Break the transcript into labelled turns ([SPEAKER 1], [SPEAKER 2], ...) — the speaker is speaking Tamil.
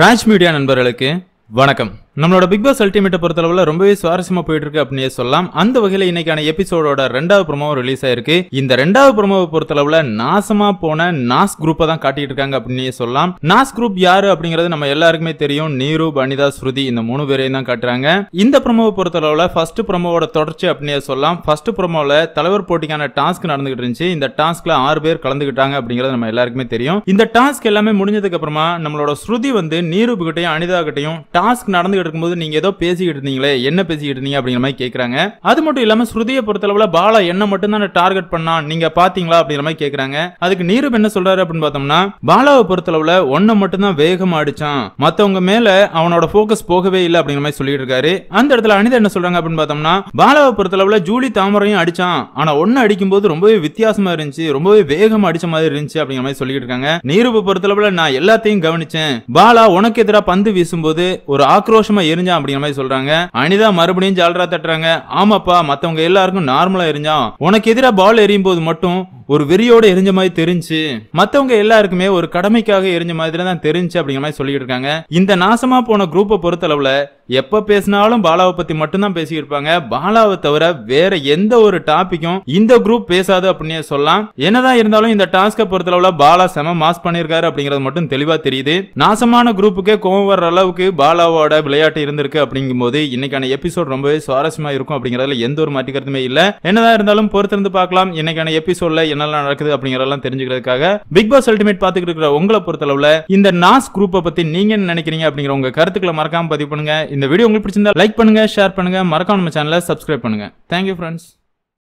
[SPEAKER 1] ராஜ் மீடியா நண்பர்களுக்கு வணக்கம் நம்மளோட பிக் பாஸ் அல்டிமேட்டை பொறுத்தளவில் ரொம்பவே சுவாரஸ்யமா போயிட்டு இருக்கு அப்படின்னு சொல்லலாம் அந்த வகையில் இன்னைக்கான எபிசோடோட ரெண்டாவது ப்ரொமோ ரிலீஸ் ஆயிருக்கு இந்த ரெண்டாவது ப்ரொமோவை பொறுத்தளவில் நாசமா போன நாஸ் குரூப்பை தான் காட்டிட்டு இருக்காங்க அப்படின்னு சொல்லலாம் நாஸ் குரூப் யாரு அப்படிங்கிறது நம்ம எல்லாருக்குமே தெரியும் நீரு அனிதா ஸ்ருதி இந்த மூணு பேரையும் தான் காட்டுறாங்க இந்த ப்ரொமோவை பொறுத்தளவில் ஃபர்ஸ்ட் ப்ரொமோவோட தொடர்ச்சி அப்படின்னு சொல்லலாம் ஃபர்ஸ்ட் ப்ரொமோவில் தலைவர் போட்டிக்கான டாஸ்க் நடந்துகிட்டு இருந்துச்சு இந்த டாஸ்க்ல ஆறு பேர் கலந்துகிட்டாங்க அப்படிங்கிறது நம்ம எல்லாருக்குமே தெரியும் இந்த டாஸ்க் எல்லாமே முடிஞ்சதுக்கு அப்புறமா நம்மளோட ஸ்ருதி வந்து நீரு கிட்டையும் அனிதா கிட்டையும் டாஸ்க் நடந்து பார்த்துக்கிட்டு இருக்கும்போது நீங்க ஏதோ பேசிக்கிட்டு இருந்தீங்களே என்ன பேசிக்கிட்டு இருந்தீங்க அப்படிங்கிற மாதிரி கேட்கறாங்க அது மட்டும் இல்லாம ஸ்ருதியை பொறுத்தளவுல பாலா என்ன மட்டும் தான் டார்கெட் பண்ணா நீங்க பாத்தீங்களா அப்படிங்கிற மாதிரி கேட்கறாங்க அதுக்கு நீரு என்ன சொல்றாரு அப்படின்னு பார்த்தோம்னா பாலாவை பொறுத்தளவுல ஒன்னு மட்டும் தான் வேகம் அடிச்சான் மத்தவங்க மேல அவனோட போக்கஸ் போகவே இல்லை அப்படிங்கிற மாதிரி சொல்லிட்டு இருக்காரு அந்த இடத்துல அனிதா என்ன சொல்றாங்க அப்படின்னு பார்த்தோம்னா பாலாவை பொறுத்தளவுல ஜூலி தாமரையும் அடிச்சான் ஆனா ஒன்னு அடிக்கும்போது ரொம்பவே வித்தியாசமா இருந்துச்சு ரொம்பவே வேகம் அடிச்ச மாதிரி இருந்துச்சு அப்படிங்கிற மாதிரி சொல்லிட்டு இருக்காங்க நீரூபை பொறுத்தளவுல நான் எல்லாத்தையும் கவனிச்சேன் பாலா உனக்கு எதிராக பந்து வீசும்போது ஒரு ஆக்ரோஷ சந்தோஷமா எரிஞ்சான் அப்படிங்கிற மாதிரி சொல்றாங்க அனிதா மறுபடியும் ஜால்ரா தட்டுறாங்க ஆமாப்பா மத்தவங்க எல்லாருக்கும் நார்மலா எரிஞ்சான் உனக்கு எதிராக பால் எரியும் போது மட்டும் ஒரு வெறியோட எரிஞ்ச மாதிரி தெரிஞ்சு மத்தவங்க எல்லாருக்குமே ஒரு கடமைக்காக எரிஞ்ச மாதிரி தான் தெரிஞ்சு அப்படிங்கிற மாதிரி சொல்லிட்டு இருக்காங்க இந்த நாசமா போன குரூப்பை பொறுத்தளவுல எப்போ பேசினாலும் பாலாவை பற்றி மட்டும்தான் பேசியிருப்பாங்க பாலாவை தவிர வேற எந்த ஒரு டாப்பிக்கும் இந்த குரூப் பேசாது அப்படின்னு சொல்லலாம் என்னதான் இருந்தாலும் இந்த டாஸ்க பொறுத்தளவுல பாலா செம மாஸ் பண்ணியிருக்காரு அப்படிங்கிறது மட்டும் தெளிவாக தெரியுது நாசமான குரூப்புக்கே கோவம் வர்ற அளவுக்கு பாலாவோட விளையாட்டு இருந்திருக்கு அப்படிங்கும்போது இன்னைக்கான எபிசோட் ரொம்பவே சுவாரஸ்யமாக இருக்கும் அப்படிங்கறதுல எந்த ஒரு மாற்றிக்கிறதுமே இல்ல இல்லை என்னதான் இருந்தாலும் பொறுத்திருந்து பார்க்கலாம் இன்னைக்கான எபிசோட்ல என்னெல்லாம் நடக்குது அப்படிங்கிறதெல்லாம் தெரிஞ்சுக்கிறதுக்காக பிக் பாஸ் அல்டிமேட் பார்த்துக்கிட்டு இருக்கிற உங்களை பொறுத்தளவுல இந்த நாஸ் குரூப்பை பத்தி நீங்க என்ன நினைக்கிறீங்க அப்படிங்கிற உங்க கருத்துக்களை மறக்காம பதிவு பண்ணுங்க இந்த வீடியோ உங்களுக்கு பிடிச்சிருந்தா லைக் பண்ணுங்க ஷேர் பண்ணுங்க மறக்காம நம்ம சேனலை சப்ஸ்கிரைப் பண்ணுங்க தேங்க்யூ ஃப்ரெண்ட்ஸ்